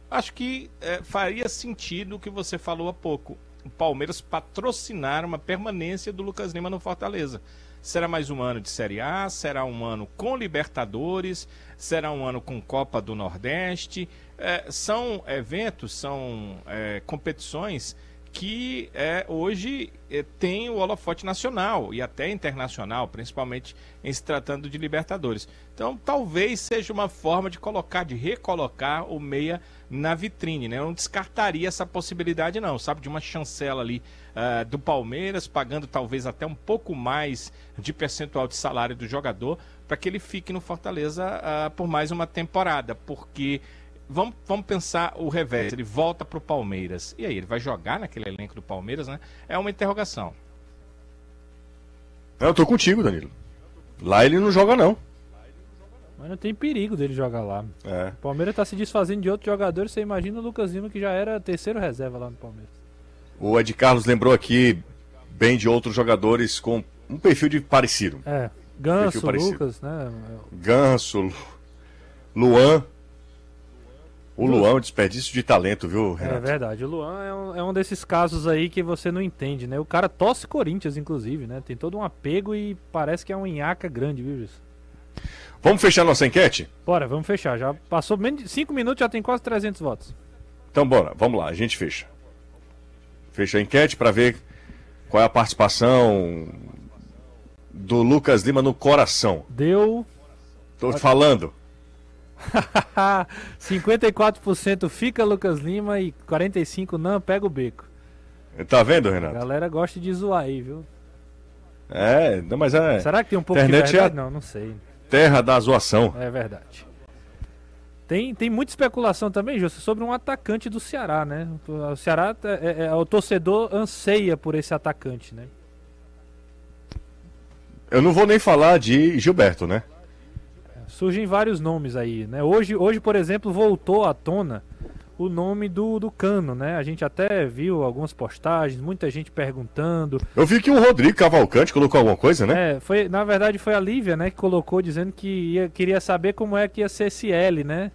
acho que é, faria sentido o que você falou há pouco. O Palmeiras patrocinar uma permanência do Lucas Lima no Fortaleza. Será mais um ano de Série A, será um ano com Libertadores, será um ano com Copa do Nordeste, é, são eventos, são é, competições que é, hoje é, tem o holofote nacional e até internacional, principalmente em se tratando de Libertadores. Então, talvez seja uma forma de colocar, de recolocar o meia na vitrine, né? Eu não descartaria essa possibilidade, não, sabe? De uma chancela ali uh, do Palmeiras, pagando talvez até um pouco mais de percentual de salário do jogador, para que ele fique no Fortaleza uh, por mais uma temporada, porque vamos, vamos pensar o revés. Ele volta para o Palmeiras. E aí, ele vai jogar naquele elenco do Palmeiras, né? É uma interrogação. É, eu tô contigo, Danilo. Lá ele não joga, não. Mas não tem perigo dele jogar lá. É. O Palmeiras tá se desfazendo de outro jogador. Você imagina o Lucas Lima, que já era terceiro reserva lá no Palmeiras. O Ed Carlos lembrou aqui bem de outros jogadores com um perfil de parecido. É. Ganso, um Lucas, né? Ganso, Luan o Luan é um desperdício de talento, viu, é Renato? É verdade. O Luan é um, é um desses casos aí que você não entende, né? O cara tosse Corinthians, inclusive, né? Tem todo um apego e parece que é um nhaca grande, viu, Gilson? Vamos fechar nossa enquete? Bora, vamos fechar. Já passou menos de 5 minutos, já tem quase 300 votos. Então, bora, vamos lá, a gente fecha. Fecha a enquete para ver qual é a participação do Lucas Lima no coração. Deu. Tô falando. 54% fica Lucas Lima e 45% não, pega o beco. Tá vendo, Renato? A galera gosta de zoar aí, viu? É, não, mas é. Será que tem um pouco Internet de é verdade? É não, não sei. Terra da zoação. É verdade. Tem, tem muita especulação também, Justo, sobre um atacante do Ceará, né? O Ceará, é, é, é, o torcedor anseia por esse atacante, né? Eu não vou nem falar de Gilberto, né? surgem vários nomes aí, né? Hoje, hoje por exemplo, voltou à tona o nome do, do Cano, né? A gente até viu algumas postagens, muita gente perguntando. Eu vi que o Rodrigo Cavalcante colocou alguma coisa, né? É, foi, na verdade foi a Lívia, né, que colocou dizendo que ia, queria saber como é que ia ser esse L, né?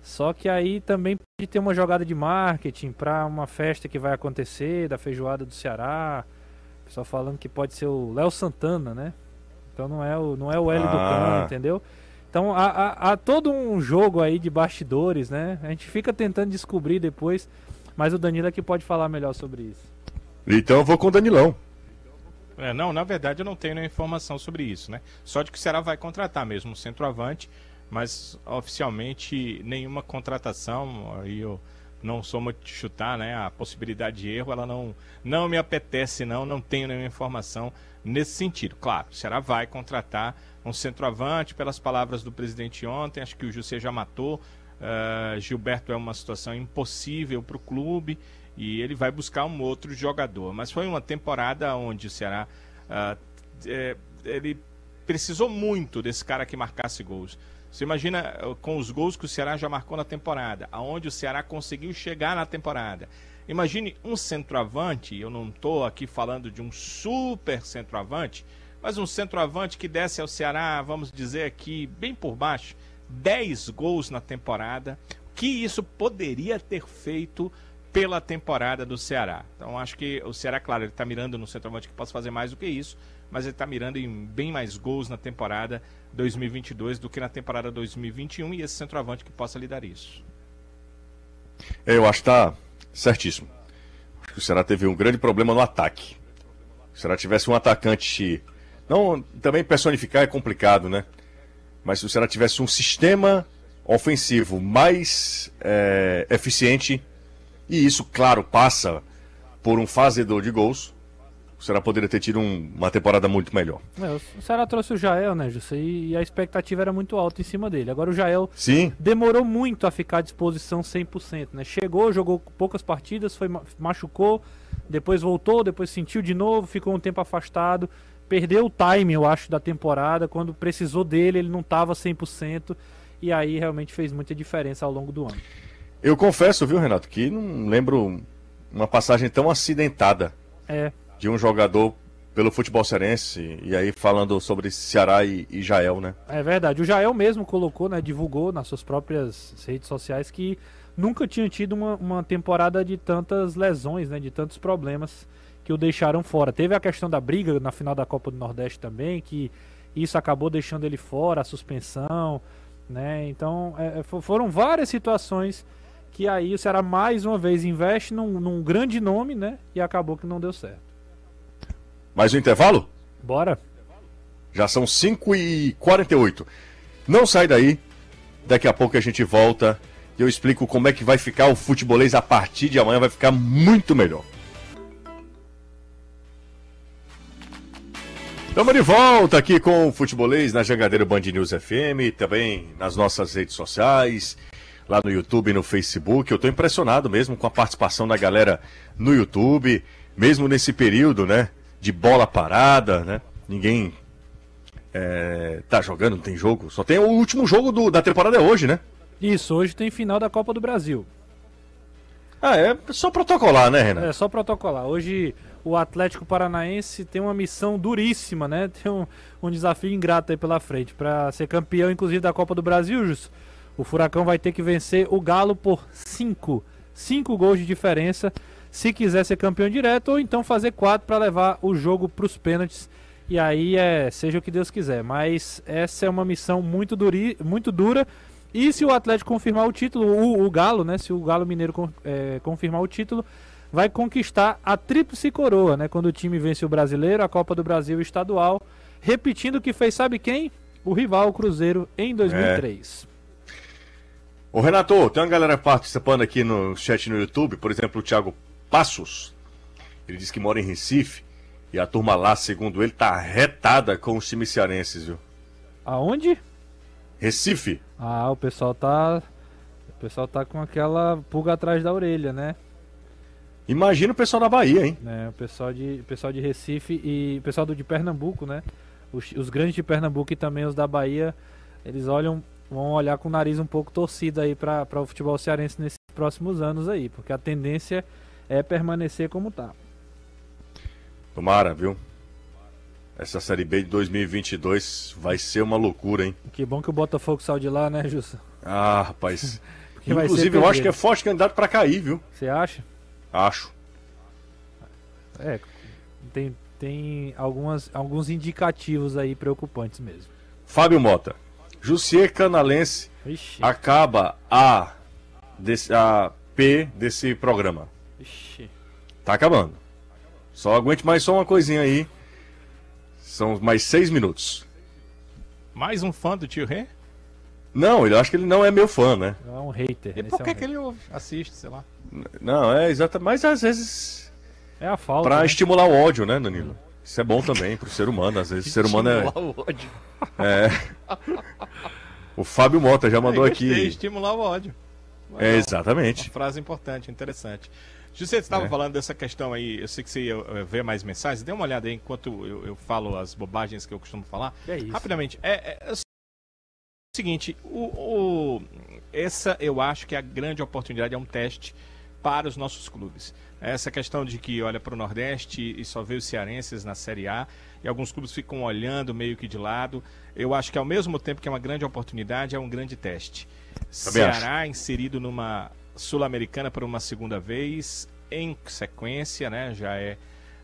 Só que aí também pode ter uma jogada de marketing para uma festa que vai acontecer da feijoada do Ceará. Pessoal falando que pode ser o Léo Santana, né? Então não é o, não é o L ah. do Cano, entendeu? Então há, há, há, todo um jogo aí de bastidores, né? A gente fica tentando descobrir depois, mas o Danilo é que pode falar melhor sobre isso. Então eu vou com o Danilão. É, não, na verdade eu não tenho nenhuma informação sobre isso, né? Só de que o Ceará vai contratar mesmo um centroavante, mas oficialmente nenhuma contratação, aí eu não sou muito chutar, né? A possibilidade de erro, ela não, não me apetece não, não tenho nenhuma informação nesse sentido. Claro, o Ceará vai contratar um centroavante, pelas palavras do presidente ontem, acho que o José já matou. Uh, Gilberto é uma situação impossível para o clube e ele vai buscar um outro jogador. Mas foi uma temporada onde o Ceará uh, é, ele precisou muito desse cara que marcasse gols. Você imagina eh, com os gols que o Ceará já marcou na temporada, aonde o Ceará conseguiu chegar na temporada. Imagine um centroavante, eu não estou aqui falando de um super centroavante, mas um centroavante que desce ao Ceará, vamos dizer aqui, bem por baixo, 10 gols na temporada, O que isso poderia ter feito pela temporada do Ceará. Então acho que o Ceará, claro, ele está mirando no centroavante que possa fazer mais do que isso, mas ele está mirando em bem mais gols na temporada 2022 do que na temporada 2021 e esse centroavante que possa lidar isso. É, eu acho que está certíssimo. Acho que o Ceará teve um grande problema no ataque. Se o Ceará tivesse um atacante não, também personificar é complicado, né? Mas se o Ceará tivesse um sistema ofensivo mais é, eficiente, e isso, claro, passa por um fazedor de gols, o Ceará poderia ter tido um, uma temporada muito melhor. É, o Ceará trouxe o Jael, né, José? E a expectativa era muito alta em cima dele. Agora o Jael Sim. demorou muito a ficar à disposição 100%, né? Chegou, jogou poucas partidas, foi machucou, depois voltou, depois sentiu de novo, ficou um tempo afastado perdeu o time, eu acho, da temporada. Quando precisou dele, ele não estava 100%. E aí realmente fez muita diferença ao longo do ano. Eu confesso, viu, Renato, que não lembro uma passagem tão acidentada é. de um jogador pelo futebol cearense. E aí falando sobre Ceará e, e Jael, né? É verdade. O Jael mesmo colocou, né, divulgou nas suas próprias redes sociais que nunca tinha tido uma, uma temporada de tantas lesões, né, de tantos problemas que o deixaram fora. Teve a questão da briga na final da Copa do Nordeste também, que isso acabou deixando ele fora, a suspensão, né? Então é, é foram várias situações que aí o Ceará mais uma vez investe num, num grande nome, né? E acabou que não deu certo. Mais um intervalo? Bora. Já são 5 e 48 Não sai daí. Daqui a pouco a gente volta e eu explico como é que vai ficar o futebolês a partir de amanhã. Vai ficar muito melhor. Estamos de volta aqui com o Futebolês na Jangadeiro Band News FM, também nas nossas redes sociais, lá no YouTube e no Facebook. Eu estou impressionado mesmo com a participação da galera no YouTube, mesmo nesse período, né? De bola parada, né? Ninguém é, tá jogando, não tem jogo. Só tem o último jogo do, da temporada é hoje, né? Isso, hoje tem final da Copa do Brasil. Ah, é só protocolar, né, Renan? É só protocolar. Hoje o Atlético Paranaense tem uma missão duríssima, né? Tem um, um desafio ingrato aí pela frente. Para ser campeão, inclusive, da Copa do Brasil, Jus, o Furacão vai ter que vencer o Galo por 5. 5 gols de diferença, se quiser ser campeão direto, ou então fazer 4 para levar o jogo para os pênaltis. E aí é, seja o que Deus quiser. Mas essa é uma missão muito, duri, muito dura. E se o Atlético confirmar o título, o, o Galo, né? Se o Galo Mineiro é, confirmar o título, vai conquistar a tríplice coroa, né? Quando o time vence o Brasileiro, a Copa do Brasil o estadual, repetindo o que fez, sabe quem? O rival o Cruzeiro em 2003. É. Ô Renato, tem uma galera participando aqui no chat no YouTube, por exemplo, o Thiago Passos. Ele diz que mora em Recife e a turma lá, segundo ele, tá retada com os times cearenses, viu? Aonde? Recife. Ah, o pessoal tá o pessoal tá com aquela pulga atrás da orelha, né? Imagina o pessoal da Bahia, hein? É, o pessoal de, pessoal de Recife e o pessoal do, de Pernambuco, né? Os, os, grandes de Pernambuco e também os da Bahia, eles olham, vão olhar com o nariz um pouco torcido aí para o futebol cearense nesses próximos anos aí, porque a tendência é permanecer como tá. Tomara, viu? Essa Série B de 2022 vai ser uma loucura, hein? Que bom que o Botafogo saiu de lá, né, Justo? Ah, rapaz. Inclusive, eu acho que é forte candidato para cair, viu? Você acha? Acho. É, tem, tem algumas, alguns indicativos aí preocupantes mesmo. Fábio Mota. Jussier Canalense Ixi. acaba a, desse, a P desse programa. Ixi. Tá acabando. Só aguente mais só uma coisinha aí. São mais seis minutos. Mais um fã do tio Rei não, eu acho que ele não é meu fã, né? É um hater. E por é que, é um que ele assiste, sei lá? Não, é exatamente. Mas às vezes. É a falta. Pra né? estimular o ódio, né, Danilo? Isso é bom também pro ser humano. Às vezes o ser humano é. Estimular o ódio. É. O Fábio Mota já mandou aqui. Estimular o ódio. é, é exatamente. Uma frase importante, interessante. José, você estava é. falando dessa questão aí, eu sei que você ia eh, ver mais mensagens, dê uma olhada aí enquanto eu, eu falo as bobagens que eu costumo falar. É isso. Rapidamente, é, é seguinte, o, o, essa eu acho que é a grande oportunidade, é um teste para os nossos clubes. Essa questão de que olha para o Nordeste e só vê os cearenses na Série A, e alguns clubes ficam olhando meio que de lado. Eu acho que ao mesmo tempo que é uma grande oportunidade, é um grande teste. Também Ceará acho. inserido numa Sul-Americana por uma segunda vez, em sequência, né? Já é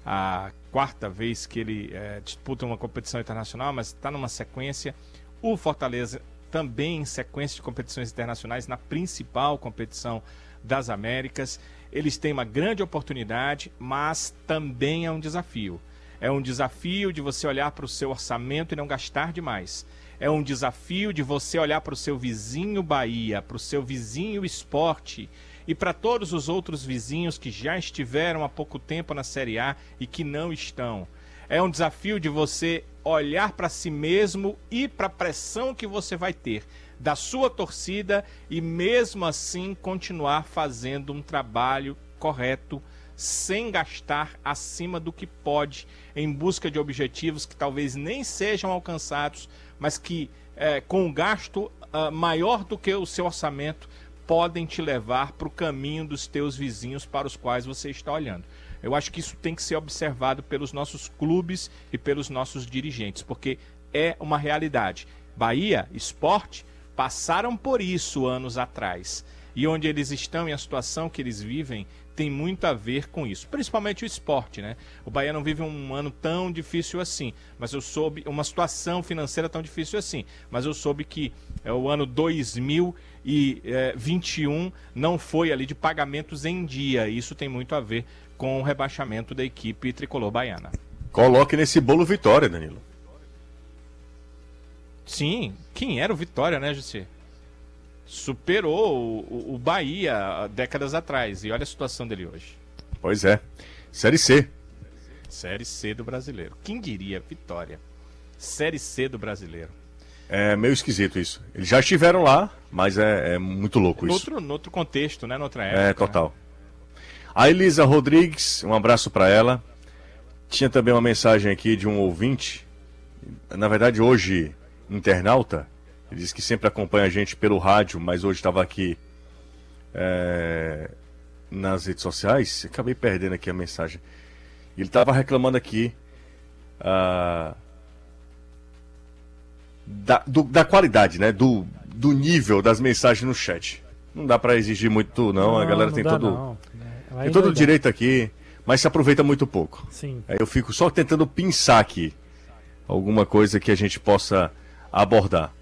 a quarta vez que ele é, disputa uma competição internacional, mas está numa sequência. O Fortaleza também em sequência de competições internacionais na principal competição das Américas. Eles têm uma grande oportunidade, mas também é um desafio. É um desafio de você olhar para o seu orçamento e não gastar demais. É um desafio de você olhar para o seu vizinho Bahia, para o seu vizinho esporte e para todos os outros vizinhos que já estiveram há pouco tempo na Série A e que não estão. É um desafio de você olhar para si mesmo e para a pressão que você vai ter da sua torcida e mesmo assim continuar fazendo um trabalho correto sem gastar acima do que pode em busca de objetivos que talvez nem sejam alcançados, mas que é, com um gasto uh, maior do que o seu orçamento podem te levar para o caminho dos teus vizinhos para os quais você está olhando. Eu acho que isso tem que ser observado pelos nossos clubes e pelos nossos dirigentes, porque é uma realidade. Bahia, esporte, passaram por isso anos atrás. E onde eles estão e a situação que eles vivem tem muito a ver com isso, principalmente o esporte, né? O Bahia não vive um ano tão difícil assim, mas eu soube uma situação financeira tão difícil assim, mas eu soube que é, o ano 2021 é, não foi ali de pagamentos em dia, e isso tem muito a ver com o rebaixamento da equipe tricolor baiana. Coloque nesse bolo Vitória, Danilo. Sim, quem era o Vitória, né, Jussi? Superou o, o Bahia décadas atrás e olha a situação dele hoje. Pois é. Série C. Série C do brasileiro. Quem diria, Vitória? Série C do brasileiro. É meio esquisito isso. Eles já estiveram lá, mas é, é muito louco no isso. Outro, no outro contexto, né? Noutra é, época. É, total. Né? A Elisa Rodrigues, um abraço para ela. Tinha também uma mensagem aqui de um ouvinte, na verdade hoje internauta, ele diz que sempre acompanha a gente pelo rádio, mas hoje estava aqui é, nas redes sociais. Acabei perdendo aqui a mensagem. Ele estava reclamando aqui ah, da, do, da qualidade, né? Do, do nível das mensagens no chat. Não dá para exigir muito, não. não a galera tem dá, todo. Não. Tem todo o direito aqui, mas se aproveita muito pouco. Sim. Aí eu fico só tentando pensar aqui alguma coisa que a gente possa abordar.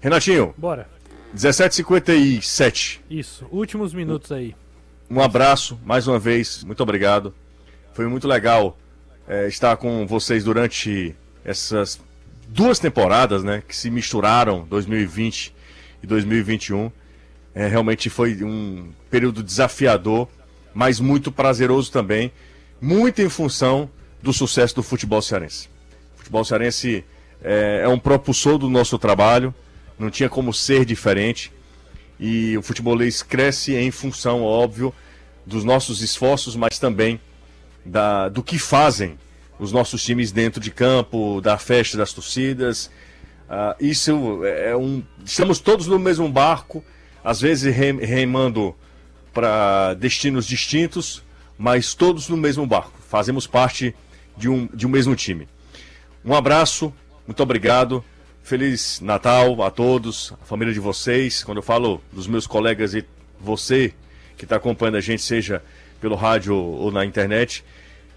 Renatinho. Bora. 17h57. Isso, últimos minutos aí. Um abraço, mais uma vez, muito obrigado. Foi muito legal é, estar com vocês durante essas duas temporadas, né, que se misturaram, 2020 e 2021. É, realmente foi um período desafiador mas muito prazeroso também, muito em função do sucesso do futebol cearense. O futebol cearense é, é um propulsor do nosso trabalho, não tinha como ser diferente. E o futebolês cresce em função, óbvio, dos nossos esforços, mas também da, do que fazem os nossos times dentro de campo, da festa das torcidas. Uh, isso é um. Estamos todos no mesmo barco, às vezes remando para destinos distintos, mas todos no mesmo barco. Fazemos parte de um, de um mesmo time. Um abraço, muito obrigado. Feliz Natal a todos, a família de vocês. Quando eu falo dos meus colegas e você que está acompanhando a gente, seja pelo rádio ou na internet,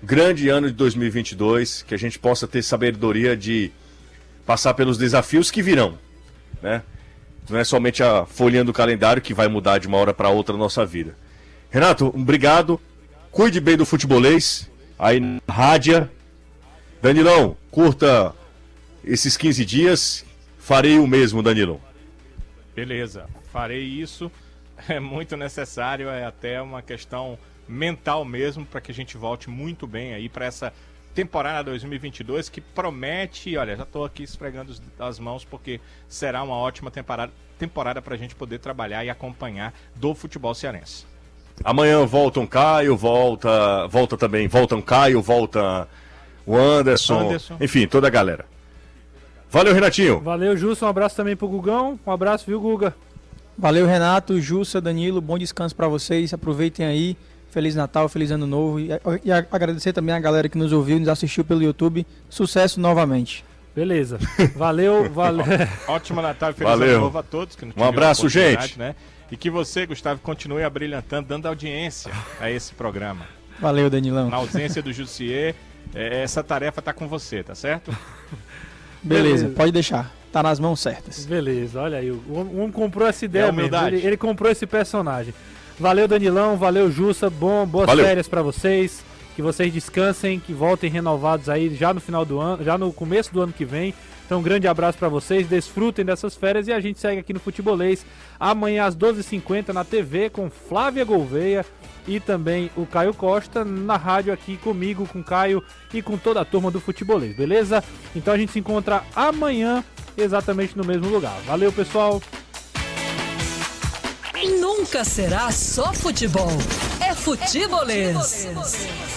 grande ano de 2022, que a gente possa ter sabedoria de passar pelos desafios que virão, né? Não é somente a folhinha do calendário que vai mudar de uma hora para outra a nossa vida. Renato, obrigado. Cuide bem do futebolês. Aí na rádia. Danilão, curta esses 15 dias. Farei o mesmo, Danilão. Beleza, farei isso. É muito necessário, é até uma questão mental mesmo para que a gente volte muito bem aí para essa temporada 2022 que promete, olha, já estou aqui esfregando as mãos porque será uma ótima temporada, temporada para a gente poder trabalhar e acompanhar do futebol cearense. Amanhã volta um Caio, volta, volta também, um Caio, volta o Anderson, Anderson, enfim, toda a galera. Valeu, Renatinho. Valeu, Justo. Um abraço também pro Gugão. Um abraço, viu, Guga? Valeu, Renato, Jussa, Danilo. Bom descanso para vocês. Aproveitem aí. Feliz Natal, feliz Ano Novo e, e agradecer também a galera que nos ouviu, nos assistiu pelo YouTube. Sucesso novamente. Beleza. Valeu, valeu. Ótimo Natal e feliz valeu. Ano Novo a todos. um abraço, gente. Né? E que você, Gustavo, continue abrilhantando, dando audiência a esse programa. Valeu, Danilão. Na ausência do Jussier, é, essa tarefa está com você, tá certo? Beleza, Beleza, pode deixar. Tá nas mãos certas. Beleza, olha aí. O homem comprou essa ideia é mesmo. Ele, ele comprou esse personagem. Valeu, Danilão, valeu, Jussa. Bom, boas valeu. férias para vocês. Que vocês descansem, que voltem renovados aí já no final do ano, já no começo do ano que vem. Então, um grande abraço para vocês, desfrutem dessas férias e a gente segue aqui no Futebolês amanhã às 12h50 na TV com Flávia Gouveia e também o Caio Costa na rádio aqui comigo, com Caio e com toda a turma do Futebolês, beleza? Então a gente se encontra amanhã exatamente no mesmo lugar. Valeu, pessoal! Nunca será só futebol. É futebolês. É futebolês.